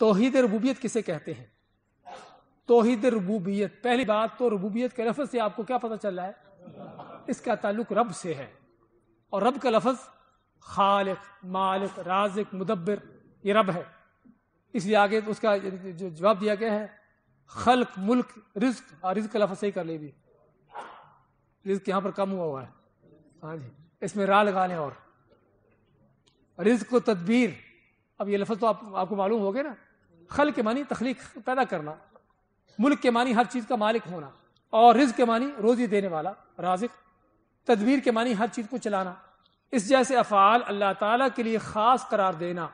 तोहिद रबूबियत किसे कहते हैं तोहिद रबूबियत पहली बात तो रबूबियत के लफज से आपको क्या पता चल रहा है इसका ताल्लुक रब से है और रब का लफज खालिक मालिक राजिक मुदब्बिर ये रब है इसलिए आगे उसका जो जवाब दिया गया है खल्क मुल्क रिज्क और रिज्क का सही कर ले भी रिज्क यहां पर कम हुआ हुआ है हाँ जी इसमें रा लगा लें और रिज्क को तदबीर अब ये लफ्ज तो आप, आपको मालूम हो गए ना खल के मानी तखलीक पैदा करना मुल्क के मानी हर चीज का मालिक होना और रिज के मानी रोजी देने वाला राजिक तदबीर के मानी हर चीज को चलाना इस जैसे अफाल अल्लाह ताला के लिए खास करार देना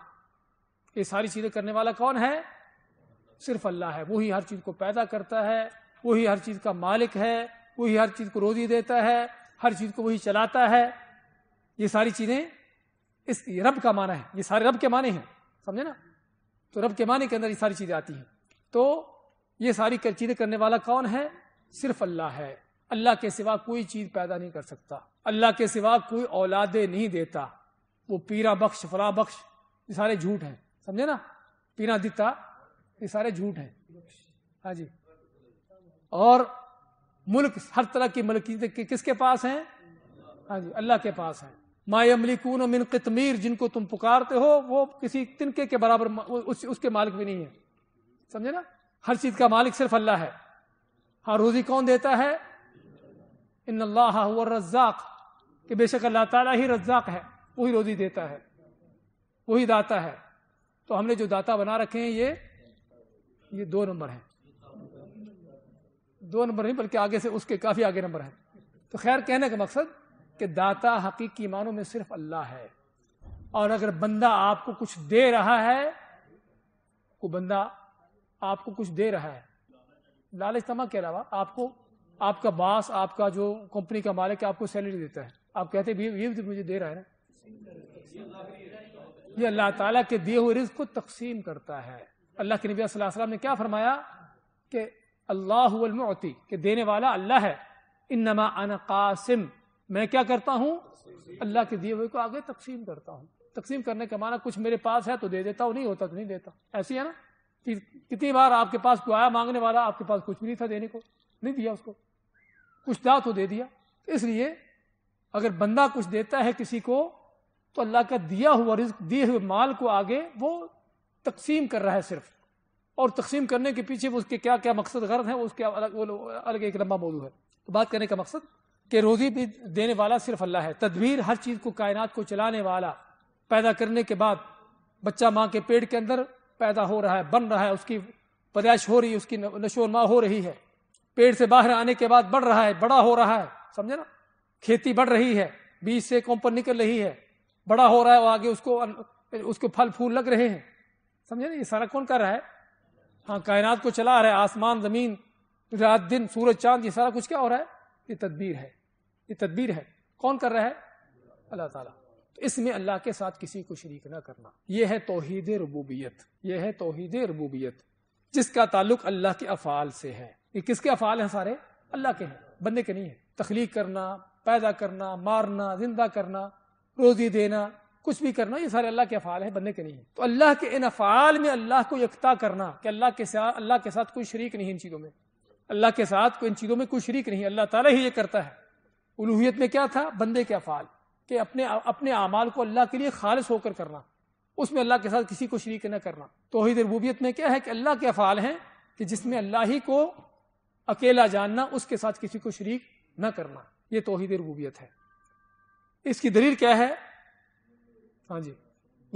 ये सारी चीजें करने वाला कौन है सिर्फ अल्लाह है वही हर चीज को पैदा करता है वही हर चीज का मालिक है वही हर चीज को रोजी देता है हर चीज को वही चलाता है ये सारी चीजें इस रब का माना है ये सारे रब के माने हैं समझे ना तो रब के माने के अंदर ये सारी चीजें आती हैं तो ये सारी कर, चीजें करने वाला कौन है सिर्फ अल्लाह है अल्लाह के सिवा कोई चीज पैदा नहीं कर सकता अल्लाह के सिवा कोई औलादे नहीं देता वो पीरा बख्श फला बख्श ये सारे झूठ हैं समझे ना पीना दिता ये सारे झूठ हैं हाँ जी और मुल्क हर तरह की मलकी किसके पास हैं हाँ जी अल्लाह के पास है मायमलिकून मिन कतमीर जिनको तुम पुकारते हो वो किसी तिनके के बराबर उस, उसके मालिक भी नहीं है समझे ना हर चीज का मालिक सिर्फ अल्लाह है हाँ रोजी कौन देता है इन अल्लाह रज्जाक कि बेशक अल्लाह ताला ही रज्जाक है वही रोजी देता है वही दाता है तो हमने जो दाता बना रखे हैं ये ये दो नंबर है दो नंबर नहीं बल्कि आगे से उसके काफी आगे नंबर है तो खैर कहने का मकसद कि दाता हकीकी मानों में सिर्फ अल्लाह है और अगर बंदा आपको कुछ दे रहा है वो बंदा आपको कुछ दे रहा है लालच तमा के अलावा आपको आपका बास आपका जो कंपनी का मालिक आपको सैलरी देता है आप कहते हैं ये भी तो मुझे दे रहा है ना ये अल्लाह ताला के दिए हुए रिज्क को तकसीम करता है अल्लाह के नबी वसल्लम ने क्या फरमाया कि अल्लाह के देने वाला अल्लाह है इन नमा अन मैं क्या करता हूँ अल्लाह के दिए हुए को आगे तकसीम करता हूँ तकसीम करने का माना कुछ मेरे पास है तो दे देता हूँ नहीं होता तो नहीं देता ऐसी है ना कि कितनी बार आपके पास कोई आया मांगने वाला आपके पास कुछ भी नहीं था देने को नहीं दिया उसको कुछ दा तो दे दिया इसलिए अगर बंदा कुछ देता है किसी को तो अल्लाह का दिया हुआ रिज दिए हुए माल को आगे वो तकसीम कर रहा है सिर्फ और तकसीम करने के पीछे उसके क्या क्या मकसद गर्द है उसके अलग वो अलग एक लंबा मौजूद है तो बात करने का मकसद कि रोजी भी देने वाला सिर्फ अल्लाह है तदबीर हर चीज को कायनात को चलाने वाला पैदा करने के बाद बच्चा माँ के पेट के अंदर पैदा हो रहा है बन रहा है उसकी पैदाइश हो रही है उसकी नशोनमा हो रही है पेड़ से बाहर आने के बाद बढ़ रहा है बड़ा हो रहा है समझे ना खेती बढ़ रही है बीज से पर निकल रही है बड़ा हो रहा है और आगे उसको उसको फल फूल लग रहे हैं समझे ना ये सारा कौन कर रहा है हाँ कायनात को चला रहा है आसमान जमीन रात दिन सूरज चांद ये सारा कुछ क्या हो रहा है ये तदबीर है ये तदबीर है कौन कर रहा है अल्लाह ताला तो इसमें अल्लाह के साथ किसी को शरीक ना करना यह है तोहद रबूबियत यह है तोहद रबूबियत जिसका ताल्लुक अल्लाह के अफाल से है ये किसके अफाल हैं सारे अल्लाह के हैं बंदे के नहीं है तख्लीक करना पैदा करना मारना जिंदा करना रोजी देना कुछ भी करना ये सारे अल्लाह के अफाल है बंदे के नहीं है तो अल्लाह के इन अफाल में अल्लाह को यकता करना कि अल्लाह के साथ अल्लाह के साथ कोई शरीक नहीं इन चीज़ों में अल्लाह के साथ कोई इन चीज़ों में कोई शरीक नहीं अल्लाह ताला ही ये करता है उलूहियत में क्या था बंदे के अफाल के अपने अपने अमाल को अल्लाह के लिए खालिश होकर करना उसमें अल्लाह के साथ किसी को शरीक न करना तोहद रबूबियत में क्या है कि अल्लाह के अफाल हैं कि जिसमें अल्लाह ही को अकेला जानना उसके साथ किसी को शरीक न करना ये तोहद रबूबियत है इसकी दलील क्या है हाँ जी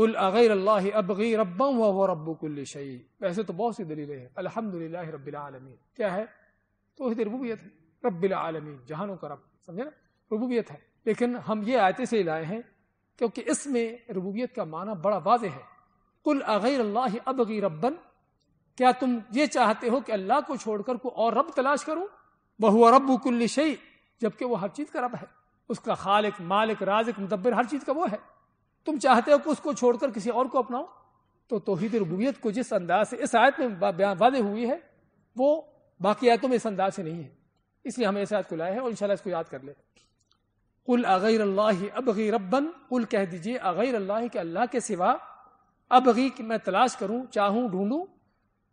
गुल अगैर अल्लाह अबगी रबम व रब्बुकुल्ल शई वैसे तो बहुत सी दलीलें हैं अलहमदिल्ला रबालमीन क्या है तोहद रबूबियत है रबालमीन जहानों का रब समझे ना रबूबियत है लेकिन हम ये आयते से लाए हैं क्योंकि इसमें रबूबियत का माना बड़ा वाज है कुल अगैर अल्लाह अबगी रबन क्या तुम ये चाहते हो कि अल्लाह को छोड़कर को और रब तलाश करूं बहुआ रब कुल्ल जबकि वो हर चीज़ का रब है उसका खालिक मालिक राजिक मुदब्बर हर चीज़ का वो है तुम चाहते हो कि उसको छोड़कर किसी और को अपनाओ तो तोहिद रबूबियत को जिस अंदाज से इस आयत में वादे हुई है वो बाकी आयतों में इस अंदाज से नहीं है इसलिए हमें ऐसे याद को लाया है और इंशाल्लाह इसको याद कर ले कुल अगैर अल्लाह अबगी रबन कुल कह दीजिए अगैर अल्लाह के अल्लाह के सिवा अबगी की मैं तलाश करूं चाहूं ढूंढूं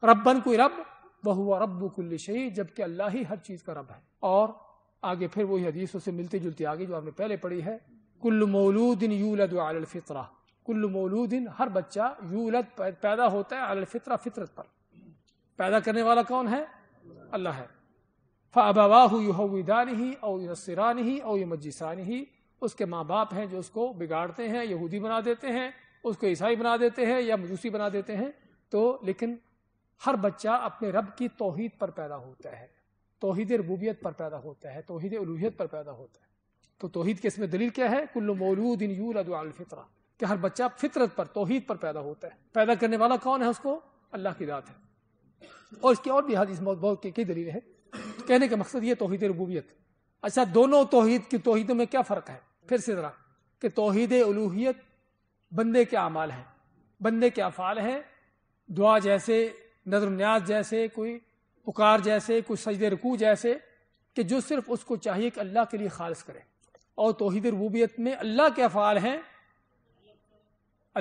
रबन कोई रब वह हुआ रब कुल शही जबकि अल्लाह ही हर चीज का रब है और आगे फिर वही हदीसों से मिलती जुलती आगे जो आपने पहले पढ़ी है कुल्ल मौलूदिन यूलद अलफितरा कुल मौलूदिन हर बच्चा यूलद पैदा होता है अलफितरा फितरत पर पैदा करने वाला कौन है अल्लाह है फ़ाबाह यहविदान ही और नसरान ही और मजसान ही उसके माँ बाप हैं जो उसको बिगाड़ते हैं यहूदी बना देते हैं उसको ईसाई बना देते हैं या मजूसी बना देते हैं तो लेकिन हर बच्चा अपने रब की तोहहीद पर पैदा होता है तोहद रबूबियत पर पैदा होता है तोहद अलूहियत पर पैदा होता है तो तोहहीद के इसमें दलील क्या है कुल्लु मौलूद इन यूलफित्रा कि हर बच्चा फितरत पर तोहहीद पर पैदा होता है पैदा करने वाला कौन है उसको अल्लाह की दात है और इसकी और भी हदीस बहुत बहुत की दलील है कहने का मकसद ये तोहद रबूबियत अच्छा दोनों तोहद की तोहद में क्या फ़र्क है फिर से ज़रा कि तोहद अलूहियत बंदे के अमाल है बंदे के अफ़ाल है दुआ जैसे नजर न्याज जैसे कोई पुकार जैसे कोई सजद रकू जैसे कि जो सिर्फ उसको चाहिए कि अल्लाह के लिए खालस करे और तोहहीद रबूबियत में अल्लाह के अफ़ाल हैं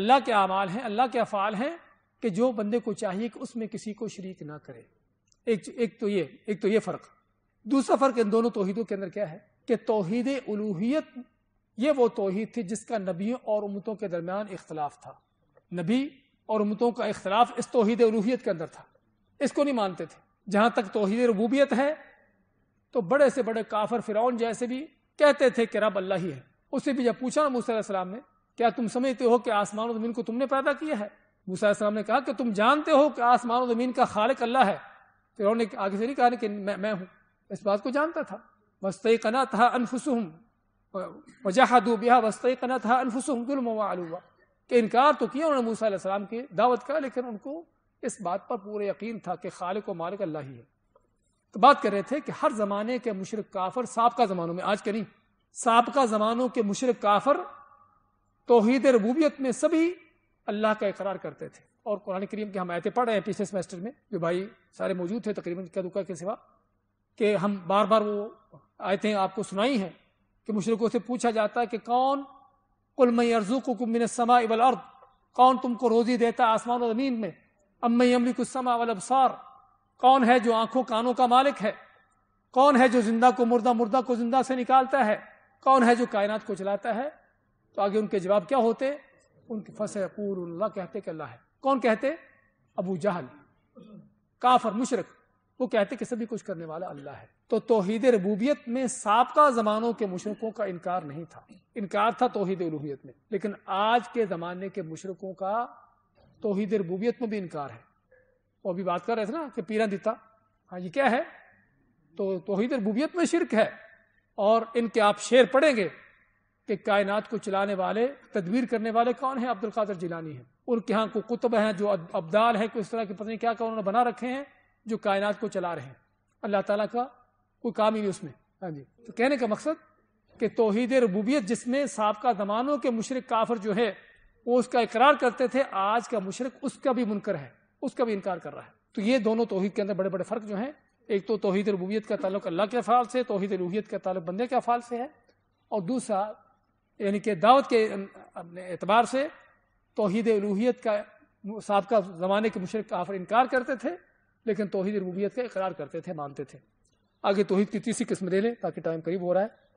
अल्लाह के अमाल हैं अल्लाह के अफ़ाल हैं कि जो बंदे को चाहिए कि उसमें किसी को शरीक ना करे एक एक तो ये एक तो ये फ़र्क दूसरा फर्क इन दोनों तोहिदों के अंदर क्या है कि तोहहीद उलूहियत ये वो तोहहीद थी जिसका नबियों और उमतों के दरमियान इख्तलाफ था नबी और उमतों का इख्तलाफ इस तोहहीद उलूहियत के अंदर था इसको नहीं मानते थे जहां तक तोहहीद रबूबियत है तो बड़े से बड़े काफर फिरौन जैसे भी कहते थे कि रब अल्ला ही है उसे भी जब पूछा ना मूसम ने क्या तुम समझते हो कि आसमान जमीन को तुमने पैदा किया है मूसम ने कहा कि तुम जानते हो कि आसमान जमीन का खालक अल्लाह है फिर उन्होंने आगे से नहीं कहा कि मैं मैं हूं इस बात को जानता था वस्तई कना था अनफुसुम वजह दूबिया वस्तई कना था अनफुसुम जुल्म के इनकार तो किया उन्होंने मूसा की दावत का लेकिन उनको इस बात पर पूरे यकीन था कि खालिक व मालिक अल्लाह ही है तो बात कर रहे थे कि हर जमाने के मुशरक काफर सबका जमानों में आज के नहीं सबका जमानों के मुशरक काफर तोहद रबूबियत में सभी अल्लाह का इकरार करते थे और कुरान करीम के हम आयते पढ़ रहे हैं पिछले सेमेस्टर में जो भाई सारे मौजूद थे तकरीबन कदुका के सिवा कि हम बार बार वो थे आपको सुनाई है कि मुशरकों से पूछा जाता है कि कौन कुल मई अर्जू को कुमिन समा इबल अर्द कौन तुमको रोजी देता है आसमान और जमीन में अम्मी अमली कुछ समा अवल अबसार कौन है जो आंखों कानों का मालिक है कौन है जो जिंदा को मुर्दा मुर्दा को जिंदा से निकालता है कौन है जो कायनात को चलाता है तो आगे उनके जवाब क्या होते उनके फसपूर कहते कि है कौन कहते अबू जहल काफर मुशरक वो कहते कि सभी कुछ करने वाला अल्लाह है तो तोहद रबूबियत में सबका जमानों के मुशरकों का इनकार नहीं था इनकार था तोहद उलूहियत में लेकिन आज के जमाने के मुशरकों का तोहहीद रबूबियत में भी इनकार है वो अभी बात कर रहे थे ना कि पीरा दिता हाँ ये क्या है तो तोहद रबूबियत में शिरक है और इनके आप शेर पढ़ेंगे कि कायनात को चलाने वाले तदबीर करने वाले कौन है अब्दुल कादर जिलानी है उनके यहाँ को कुतब हैं जो अब्दाल है कुछ तरह के पता नहीं क्या क्या उन्होंने बना रखे हैं जो कायनात को चला रहे हैं अल्लाह ताला का कोई काम ही नहीं उसमें हाँ जी तो कहने का मकसद कि तोहहीद रबूबियत जिसमें सबका जमानों के मुशरक काफर जो है वो उसका इकरार करते थे आज का मुशरक उसका भी मुनकर है उसका भी इनकार कर रहा है तो ये दोनों तोहहीद के अंदर बड़े बड़े फर्क जो है एक तो तोहहीद रबूबियत का ताल्लुक अल्लाह के अफाल से तोहहीद रूहियत का ताल्लुक बंदे के अफाल से है और दूसरा यानी कि दावत के एतबार से तोहहीद रूहियत का सबका ज़माने के मुशरक काफर इनकार करते थे लेकिन तोहहीद रबूबियत का इकरार करते थे मानते थे आगे तोहहीद की तीसरी किस्म ले लें ताकि टाइम करीब हो रहा है